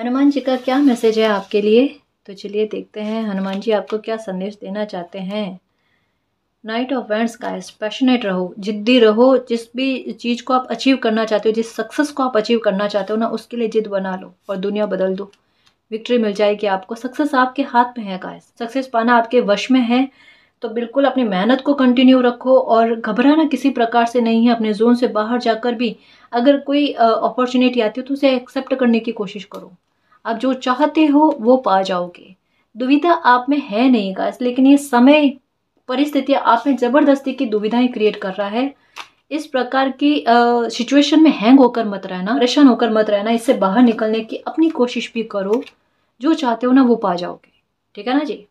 हनुमान जी का क्या मैसेज है आपके लिए तो चलिए देखते हैं हनुमान जी आपको क्या संदेश देना चाहते हैं नाइट ऑफ वेंट्स का पैशनेट रहो जिद्दी रहो जिस भी चीज़ को आप अचीव करना चाहते हो जिस सक्सेस को आप अचीव करना चाहते हो ना उसके लिए जिद बना लो और दुनिया बदल दो विक्ट्री मिल जाएगी आपको सक्सेस आपके हाथ में है गाइस सक्सेस पाना आपके वश में है तो बिल्कुल अपनी मेहनत को कंटिन्यू रखो और घबराना किसी प्रकार से नहीं है अपने जोन से बाहर जाकर भी अगर कोई अपॉर्चुनिटी आती हो तो उसे एक्सेप्ट करने की कोशिश करो आप जो चाहते हो वो पा जाओगे दुविधा आप में है नहीं गाइस लेकिन ये समय परिस्थितियाँ आप में ज़बरदस्ती की दुविधाएं क्रिएट कर रहा है इस प्रकार की सिचुएशन में हैंग होकर मत रहना परेशान होकर मत रहना इससे बाहर निकलने की अपनी कोशिश भी करो जो चाहते हो ना वो पा जाओगे ठीक है ना जी